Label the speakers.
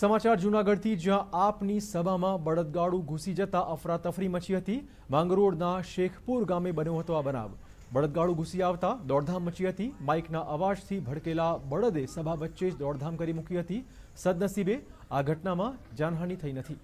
Speaker 1: સોમાચા રાજુનાગઢ થી જ્યાં આપની સભા માં બળદગાડું ઘૂસી જતાં અફરા તફરી મચી હતી માંગરોડ ના શેખપુર ગામે બને હતું આ બરાબર બળદગાડું ઘૂસી આવતા દોડધામ મચી હતી માઈક ના અવાજ થી ભડકેલા બળદે સભા વચ્ચે દોડધામ કરી મૂકી હતી સદનસીબે આ ઘટના માં જાણ હણી થઈ નથી